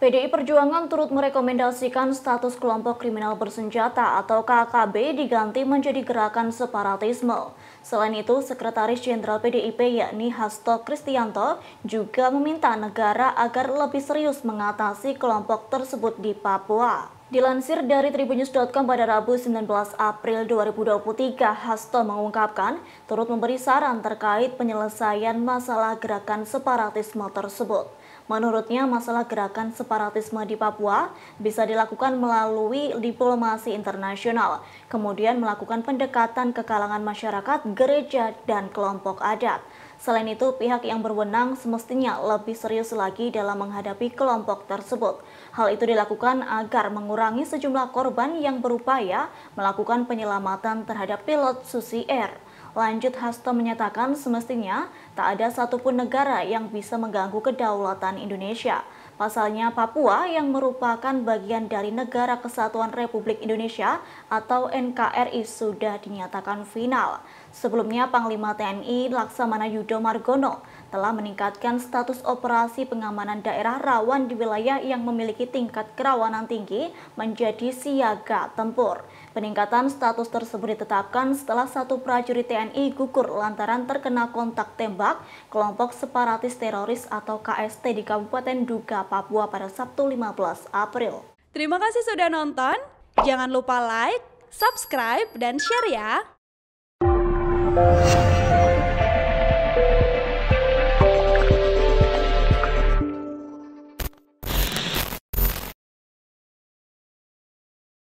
PDI Perjuangan turut merekomendasikan status kelompok kriminal bersenjata atau KKB diganti menjadi gerakan separatisme. Selain itu, Sekretaris Jenderal PDIP yakni Hasto Kristianto juga meminta negara agar lebih serius mengatasi kelompok tersebut di Papua. Dilansir dari tribunnews.com pada Rabu 19 April 2023, Hasto mengungkapkan turut memberi saran terkait penyelesaian masalah gerakan separatisme tersebut. Menurutnya, masalah gerakan separatisme di Papua bisa dilakukan melalui diplomasi internasional, kemudian melakukan pendekatan ke kalangan masyarakat, gereja, dan kelompok adat. Selain itu, pihak yang berwenang semestinya lebih serius lagi dalam menghadapi kelompok tersebut. Hal itu dilakukan agar mengurangi sejumlah korban yang berupaya melakukan penyelamatan terhadap pilot Susi Air. Lanjut Hasto menyatakan semestinya tak ada satupun negara yang bisa mengganggu kedaulatan Indonesia. Pasalnya Papua yang merupakan bagian dari Negara Kesatuan Republik Indonesia atau NKRI sudah dinyatakan final. Sebelumnya Panglima TNI Laksamana Yudo Margono telah meningkatkan status operasi pengamanan daerah rawan di wilayah yang memiliki tingkat kerawanan tinggi menjadi siaga tempur. Peningkatan status tersebut ditetapkan setelah satu prajurit TNI gugur lantaran terkena kontak tembak kelompok separatis teroris atau KST di Kabupaten Duga, Papua pada Sabtu 15 April. Terima kasih sudah nonton. Jangan lupa like, subscribe, dan share ya.